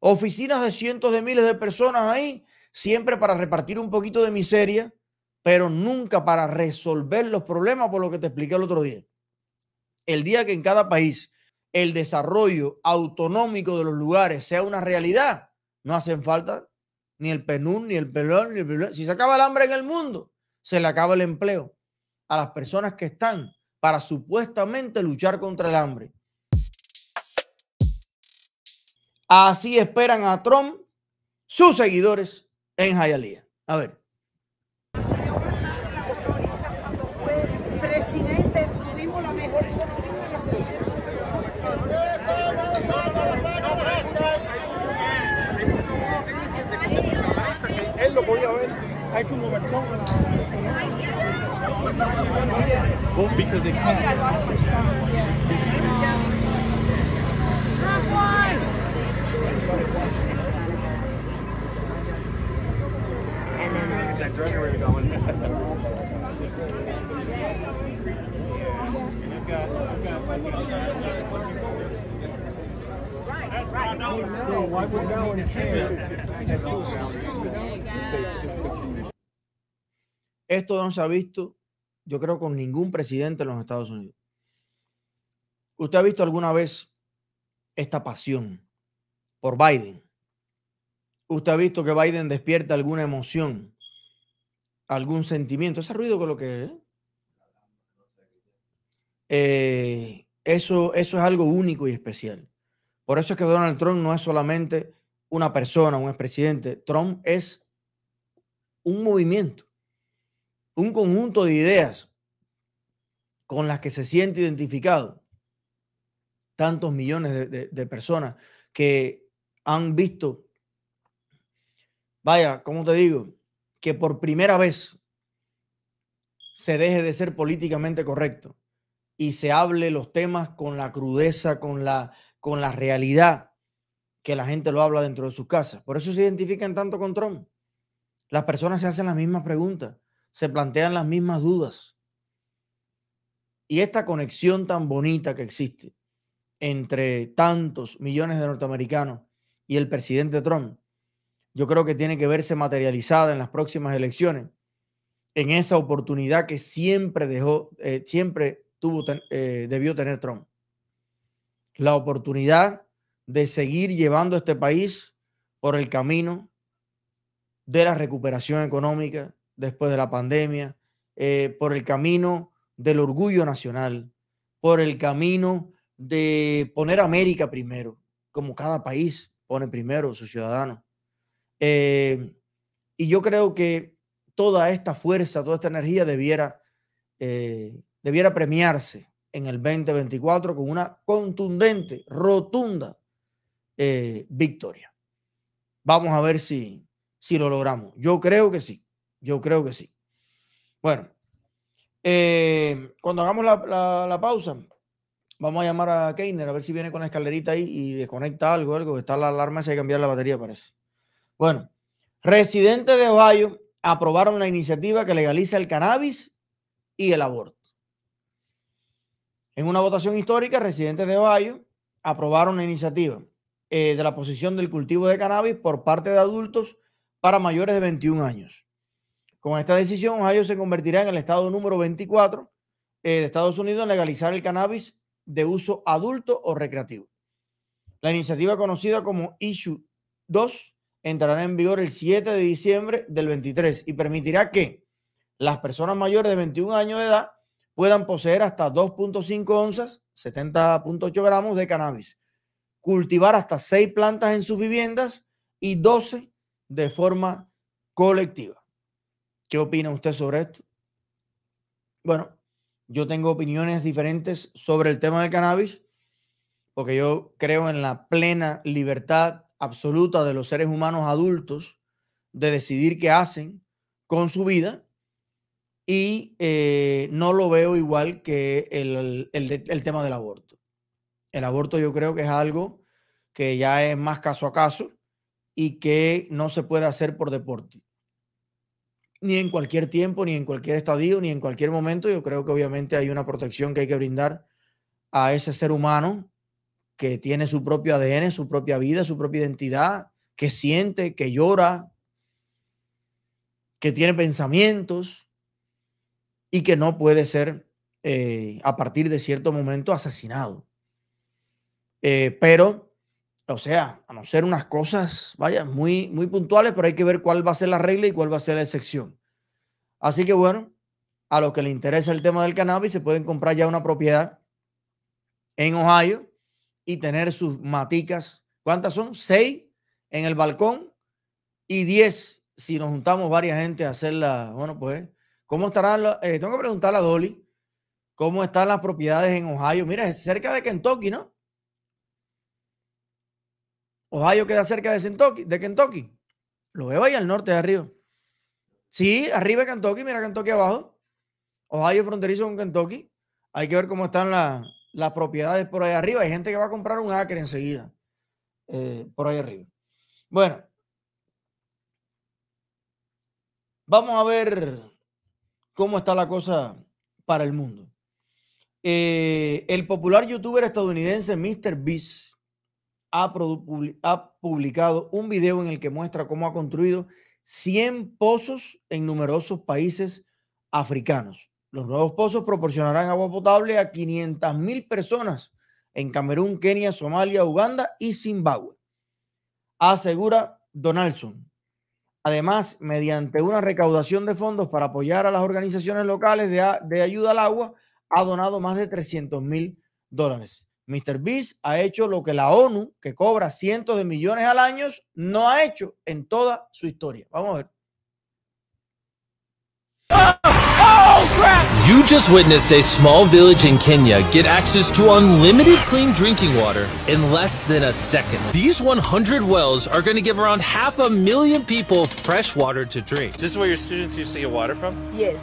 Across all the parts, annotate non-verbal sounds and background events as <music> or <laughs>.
Oficinas de cientos de miles de personas ahí, siempre para repartir un poquito de miseria, pero nunca para resolver los problemas por lo que te expliqué el otro día. El día que en cada país el desarrollo autonómico de los lugares sea una realidad, no hacen falta ni el PNUD, ni el pelón. ni el pelón. Si se acaba el hambre en el mundo, se le acaba el empleo a las personas que están para supuestamente luchar contra el hambre. Así esperan a Trump sus seguidores en Jayalía. A ver. Esto no se ha visto, yo creo, con ningún presidente en los Estados Unidos. ¿Usted ha visto alguna vez esta pasión por Biden? ¿Usted ha visto que Biden despierta alguna emoción algún sentimiento. Ese ruido con lo que ¿eh? Eh, eso, eso es algo único y especial. Por eso es que Donald Trump no es solamente una persona, un expresidente. Trump es un movimiento, un conjunto de ideas con las que se siente identificado tantos millones de, personas que han visto, vaya, ¿cómo te digo? que por primera vez se deje de ser políticamente correcto y se hable los temas con la crudeza, con la, con la realidad que la gente lo habla dentro de sus casas. Por eso se identifican tanto con Trump. Las personas se hacen las mismas preguntas, se plantean las mismas dudas. Y esta conexión tan bonita que existe entre tantos millones de norteamericanos y el presidente Trump yo creo que tiene que verse materializada en las próximas elecciones, en esa oportunidad que siempre dejó, eh, siempre tuvo, eh, debió tener Trump. La oportunidad de seguir llevando este país por el camino de la recuperación económica después de la pandemia, eh, por el camino del orgullo nacional, por el camino de poner a América primero, como cada país pone primero a sus ciudadanos. Eh, y yo creo que toda esta fuerza, toda esta energía debiera, eh, debiera premiarse en el 2024 con una contundente, rotunda eh, victoria. Vamos a ver si, si lo logramos. Yo creo que sí. Yo creo que sí. Bueno, cuando hagamos la, pausa, vamos a llamar a Keiner a ver si viene con la escalerita ahí y desconecta algo, algo. Está la alarma, se hay que cambiar la batería, parece. Bueno, residentes de Ohio aprobaron la iniciativa que legaliza el cannabis y el aborto. En una votación histórica, residentes de Ohio aprobaron la iniciativa eh, de la posición del cultivo de cannabis por parte de adultos para mayores de 21 años. Con esta decisión, Ohio se convertirá en el estado número 24 eh, de Estados Unidos en legalizar el cannabis de uso adulto o recreativo. La iniciativa conocida como Issue 2 entrará en vigor el 7 de diciembre del 23 y permitirá que las personas mayores de 21 años de edad puedan poseer hasta 2.5 onzas, 70.8 gramos de cannabis, cultivar hasta 6 plantas en sus viviendas y 12 de forma colectiva. ¿Qué opina usted sobre esto? Bueno, yo tengo opiniones diferentes sobre el tema del cannabis, porque yo creo en la plena libertad absoluta de los seres humanos adultos de decidir qué hacen con su vida y eh, no lo veo igual que el, el, tema del aborto. El aborto yo creo que es algo que ya es más caso a caso y que no se puede hacer por deporte. Ni en cualquier tiempo, ni en cualquier estadio, ni en cualquier momento. Yo creo que obviamente hay una protección que hay que brindar a ese ser humano que tiene su propio ADN, su propia vida, su propia identidad, que siente, que llora, que tiene pensamientos y que no puede ser eh, a partir de cierto momento asesinado. Eh, pero, o sea, a no ser unas cosas, vaya, muy, muy puntuales, pero hay que ver cuál va a ser la regla y cuál va a ser la excepción. Así que bueno, a los que les interesa el tema del cannabis, se pueden comprar ya una propiedad en Ohio y tener sus maticas. ¿Cuántas son? Seis en el balcón y diez si nos juntamos varias gente a hacerla. Bueno, pues, ¿cómo estarán? Eh, tengo que preguntarle a Dolly cómo están las propiedades en Ohio. Mira, es cerca de Kentucky, ¿no? Ohio queda cerca de Kentucky. De Kentucky. Lo veo ahí al norte de arriba. Sí, arriba de Kentucky, mira Kentucky abajo. Ohio fronterizo con Kentucky. Hay que ver cómo están las las propiedades por ahí arriba. Hay gente que va a comprar un acre enseguida, eh, por ahí arriba. Bueno, vamos a ver cómo está la cosa para el mundo. Eh, el popular youtuber estadounidense Mr. Beast ha, ha publicado un video en el que muestra cómo ha construido 100 pozos en numerosos países africanos. Los nuevos pozos proporcionarán agua potable a 500.000 personas en Camerún, Kenia, Somalia, Uganda y Zimbabue, asegura Donaldson. Además, mediante una recaudación de fondos para apoyar a las organizaciones locales de, de ayuda al agua, ha donado más de 300 mil dólares. Mr. Beast ha hecho lo que la ONU, que cobra cientos de millones al año, no ha hecho en toda su historia. Vamos a ver. Oh, crap! You just witnessed a small village in Kenya get access to unlimited clean drinking water in less than a second. These 100 wells are going to give around half a million people fresh water to drink. This is where your students used to get water from? Yes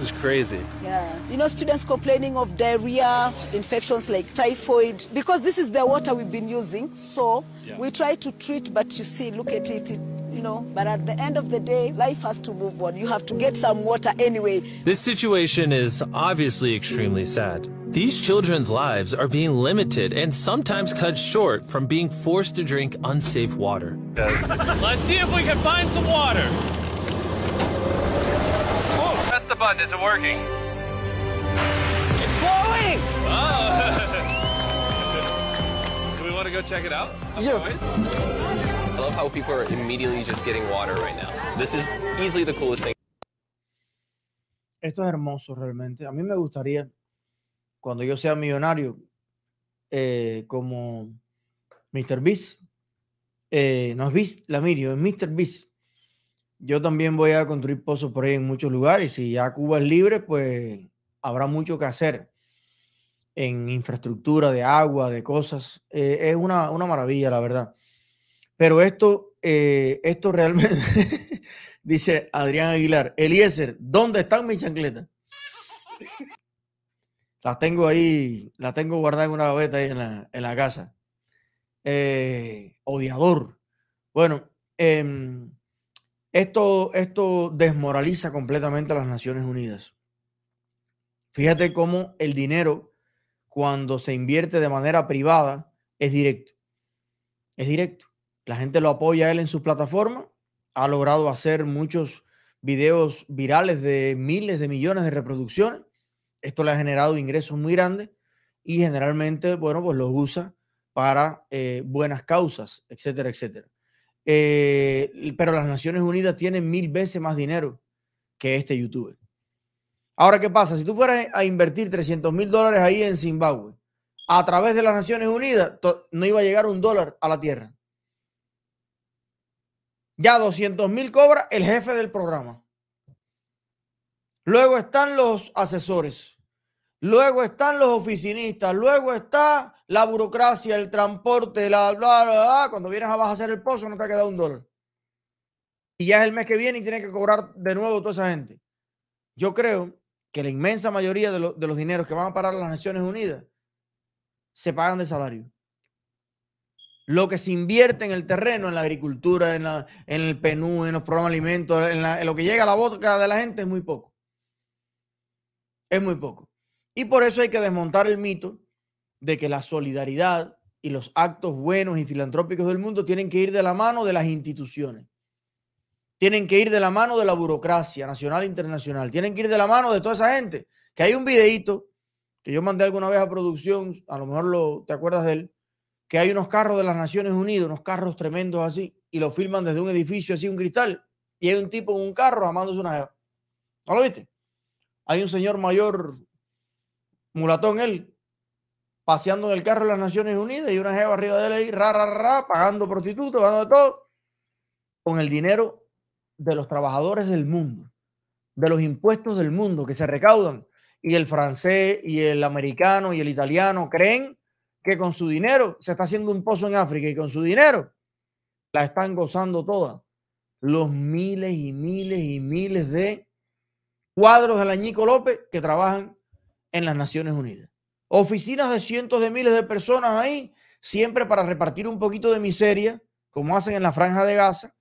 is crazy. Yeah. You know, students complaining of diarrhea, infections like typhoid, because this is the water we've been using. So yeah. we try to treat, but you see, look at it, it you know, but at the end of the day, life has to move on. You have to get some water anyway. This situation is obviously extremely sad. These children's lives are being limited and sometimes cut short from being forced to drink unsafe water. Let's see if we can find some water. button isn't working. It's flowing! Oh. <laughs> Do we want to go check it out? Yes. I love how people are immediately just getting water right now. This is easily the coolest thing. Esto es hermoso realmente. A mí me gustaría, cuando yo sea millonario, eh, como Mr. Beast, eh, no es Beast, la Mirio, es Mr. Beast yo también voy a construir pozos por ahí en muchos lugares. Si ya Cuba es libre, pues habrá mucho que hacer en infraestructura de agua, de cosas. Eh, es una, maravilla, la verdad. Pero esto, eh, esto realmente, <laughs> dice Adrián Aguilar, Eliezer, ¿dónde están mis chancletas? las tengo ahí, las tengo guardadas en una gaveta ahí en la, casa. Eh, odiador. Bueno, em, esto, esto desmoraliza completamente a las Naciones Unidas. Fíjate cómo el dinero, cuando se invierte de manera privada, es directo. Es directo. La gente lo apoya a él en su plataforma. Ha logrado hacer muchos videos virales de miles de millones de reproducciones. Esto le ha generado ingresos muy grandes y generalmente, bueno, pues los usa para eh, buenas causas, etcétera, etcétera. Eh, pero las Naciones Unidas tienen mil veces más dinero que este youtuber. Ahora, ¿qué pasa? Si tú fueras a invertir 300 mil dólares ahí en Zimbabue, a través de las Naciones Unidas, no iba a llegar un dólar a la tierra. Ya 200 mil cobra el jefe del programa. Luego están los asesores. Luego están los oficinistas. Luego está la burocracia, el transporte, la bla, cuando vienes a vas a hacer el pozo no te ha quedado un dólar. Y ya es el mes que viene y tienes que cobrar de nuevo toda esa gente. Yo creo que la inmensa mayoría de, los dineros que van a parar a las Naciones Unidas se pagan de salario. Lo que se invierte en el terreno, en la agricultura, en, en el PNU, en los programas de alimentos, en lo que llega a la boca de la gente es muy poco. Es muy poco. Y por eso hay que desmontar el mito de que la solidaridad y los actos buenos y filantrópicos del mundo tienen que ir de la mano de las instituciones. Tienen que ir de la mano de la burocracia nacional e internacional. Tienen que ir de la mano de toda esa gente. Que hay un videíto que yo mandé alguna vez a producción, a lo mejor lo, te acuerdas de él, que hay unos carros de las Naciones Unidas, unos carros tremendos así, y lo filman desde un edificio así, un cristal, y hay un tipo en un carro amándose una jeva. ¿No lo viste? Hay un señor mayor, mulatón él, paseando en el carro de las Naciones Unidas y una jeva arriba de él ahí, ra, ra, pagando prostitutos, pagando todo, con el dinero de los trabajadores del mundo, de los impuestos del mundo que se recaudan. Y el francés y el americano y el italiano creen que con su dinero se está haciendo un pozo en África y con su dinero la están gozando toda. Los miles y miles y miles de cuadros de la Ñico López que trabajan en las Naciones Unidas oficinas de cientos de miles de personas ahí, siempre para repartir un poquito de miseria, como hacen en la franja de Gaza,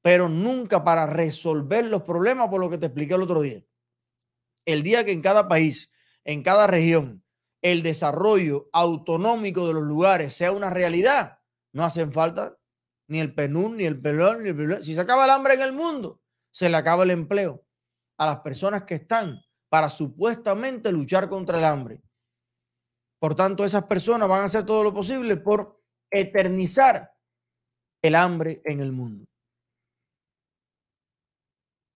pero nunca para resolver los problemas por lo que te expliqué el otro día. El día que en cada país, en cada región, el desarrollo autonómico de los lugares sea una realidad, no hacen falta ni el PNUD, ni el pelón. ni el pelón. Si se acaba el hambre en el mundo, se le acaba el empleo a las personas que están para supuestamente luchar contra el hambre. Por tanto, esas personas van a hacer todo lo posible por eternizar el hambre en el mundo.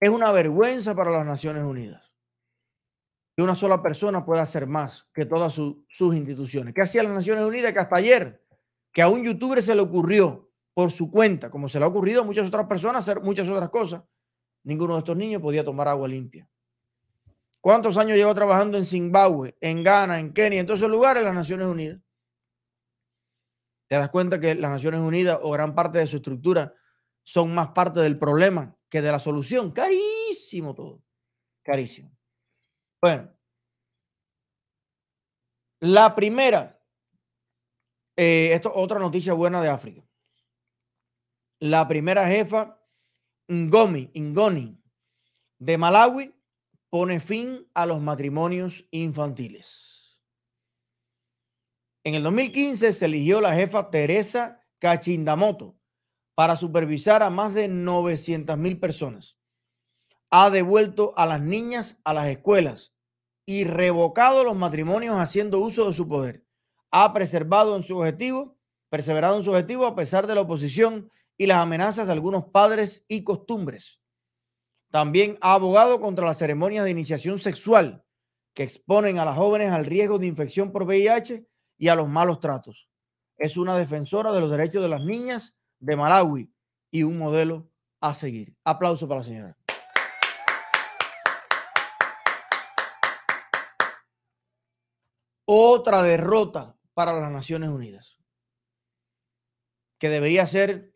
Es una vergüenza para las Naciones Unidas que una sola persona pueda hacer más que todas sus instituciones. ¿Qué hacía las Naciones Unidas? Que hasta ayer, que a un youtuber se le ocurrió por su cuenta, como se le ha ocurrido a muchas otras personas hacer muchas otras cosas, ninguno de estos niños podía tomar agua limpia. ¿Cuántos años lleva trabajando en Zimbabue, en Ghana, en Kenia, en todos esos lugares las Naciones Unidas? Te das cuenta que las Naciones Unidas o gran parte de su estructura son más parte del problema que de la solución. Carísimo todo. Carísimo. Bueno. La primera, eh, esto otra noticia buena de África. La primera jefa Ngomi, Ngoni de Malawi pone fin a los matrimonios infantiles. En el 2015 se eligió la jefa Teresa Cachindamoto para supervisar a más de 900 mil personas. Ha devuelto a las niñas a las escuelas y revocado los matrimonios haciendo uso de su poder. Ha preservado en su objetivo, perseverado en su objetivo a pesar de la oposición y las amenazas de algunos padres y costumbres. También ha abogado contra las ceremonias de iniciación sexual que exponen a las jóvenes al riesgo de infección por VIH y a los malos tratos. Es una defensora de los derechos de las niñas de Malawi y un modelo a seguir. Aplauso para la señora. Otra derrota para las Naciones Unidas, que debería ser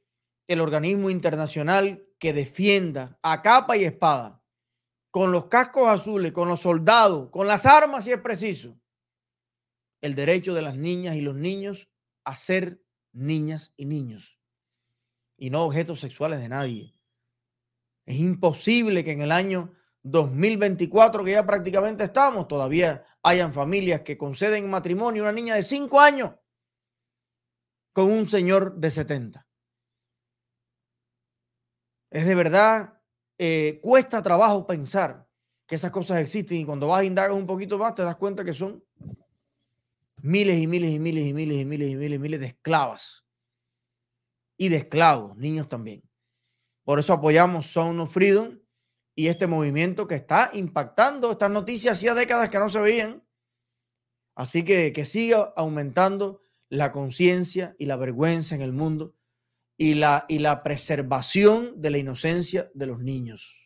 el organismo internacional que defienda a capa y espada, con los cascos azules, con los soldados, con las armas si es preciso, el derecho de las niñas y los niños a ser niñas y niños y no objetos sexuales de nadie. Es imposible que en el año 2024, que ya prácticamente estamos, todavía hayan familias que conceden matrimonio a una niña de 5 años con un señor de 70. Es de verdad, eh, cuesta trabajo pensar que esas cosas existen y cuando vas a e indagar un poquito más te das cuenta que son miles y miles y miles y miles y miles y miles y miles de esclavas y de esclavos, niños también. Por eso apoyamos Sound of Freedom y este movimiento que está impactando estas noticias hacía décadas que no se veían. Así que que siga aumentando la conciencia y la vergüenza en el mundo y la, y la preservación de la inocencia de los niños,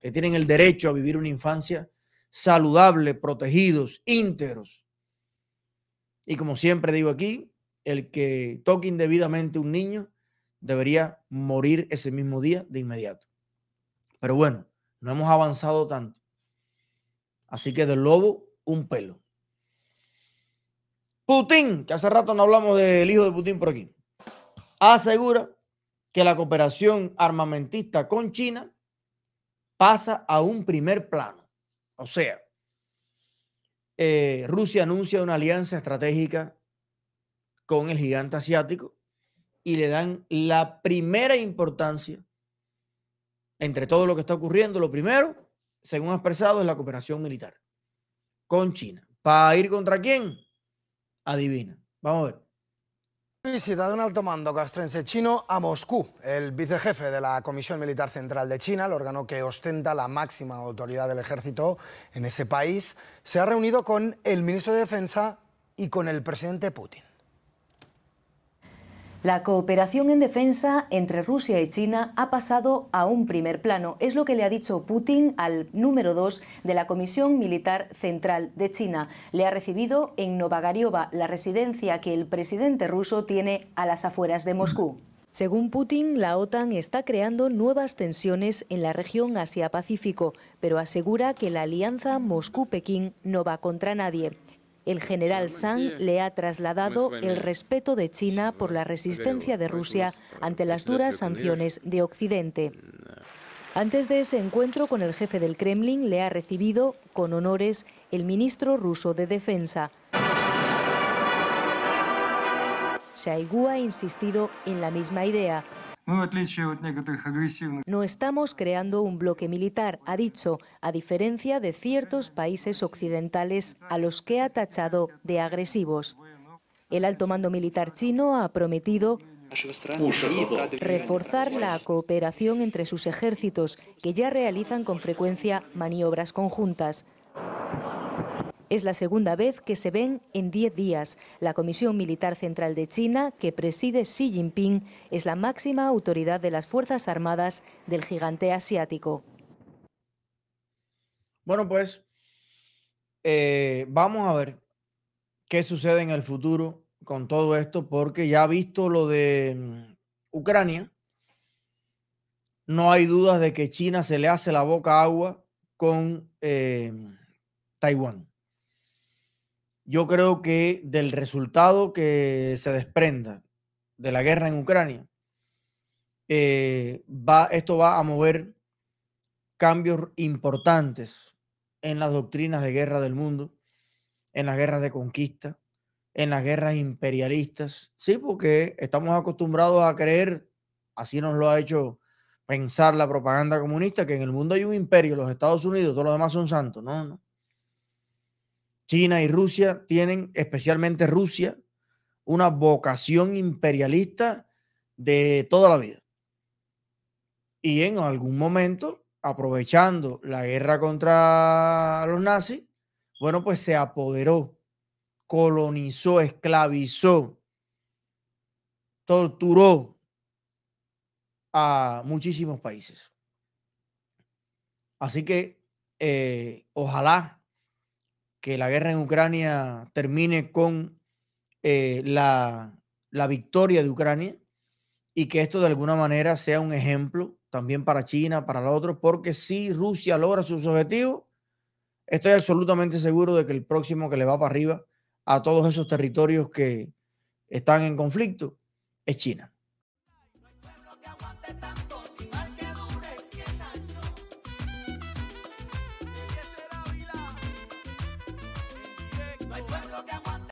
que tienen el derecho a vivir una infancia saludable, protegidos, íntegros. Y como siempre digo aquí, el que toque indebidamente un niño debería morir ese mismo día de inmediato. Pero bueno, no hemos avanzado tanto. Así que del lobo, un pelo. Putin, que hace rato no hablamos del hijo de Putin por aquí asegura que la cooperación armamentista con China pasa a un primer plano. O sea, eh, Rusia anuncia una alianza estratégica con el gigante asiático y le dan la primera importancia entre todo lo que está ocurriendo. Lo primero, según ha expresado, es la cooperación militar con China. ¿Para ir contra quién? Adivina. Vamos a ver. Visita de un alto mando castrense chino a Moscú. El vicejefe de la Comisión Militar Central de China, el órgano que ostenta la máxima autoridad del ejército en ese país, se ha reunido con el ministro de Defensa y con el presidente Putin. La cooperación en defensa entre Rusia y China ha pasado a un primer plano. Es lo que le ha dicho Putin al número 2 de la Comisión Militar Central de China. Le ha recibido en Novagariova, la residencia que el presidente ruso tiene a las afueras de Moscú. Según Putin, la OTAN está creando nuevas tensiones en la región Asia-Pacífico, pero asegura que la alianza Moscú-Pekín no va contra nadie. El general Sang le ha trasladado pues el respeto de China por la resistencia de Rusia ante las duras sanciones de Occidente. Mm. Antes de ese encuentro con el jefe del Kremlin le ha recibido con honores el ministro ruso de Defensa. Shaigu ha insistido en la misma idea, no estamos creando un bloque militar, ha dicho, a diferencia de ciertos países occidentales a los que ha tachado de agresivos. El alto mando militar chino ha prometido reforzar la cooperación entre sus ejércitos, que ya realizan con frecuencia maniobras conjuntas. Es la segunda vez que se ven en 10 días. La Comisión Militar Central de China, que preside Xi Jinping, es la máxima autoridad de las Fuerzas Armadas del gigante asiático. Bueno, pues eh, vamos a ver qué sucede en el futuro con todo esto, porque ya visto lo de mm, Ucrania, no hay dudas de que China se le hace la boca agua con eh, Taiwán yo creo que del resultado que se desprenda de la guerra en Ucrania, eh, va, esto va a mover cambios importantes en las doctrinas de guerra del mundo, en las guerras de conquista, en las guerras imperialistas. Sí, porque estamos acostumbrados a creer, así nos lo ha hecho pensar la propaganda comunista, que en el mundo hay un imperio, los Estados Unidos, todos los demás son santos. No, no. China y Rusia tienen, especialmente Rusia, una vocación imperialista de toda la vida. Y en algún momento, aprovechando la guerra contra los nazis, bueno, pues se apoderó, colonizó, esclavizó, torturó a muchísimos países. Así que eh, ojalá que la guerra en Ucrania termine con eh, la, la victoria de Ucrania y que esto de alguna manera sea un ejemplo también para China, para los otros, porque si Rusia logra sus objetivos, estoy absolutamente seguro de que el próximo que le va para arriba a todos esos territorios que están en conflicto es China.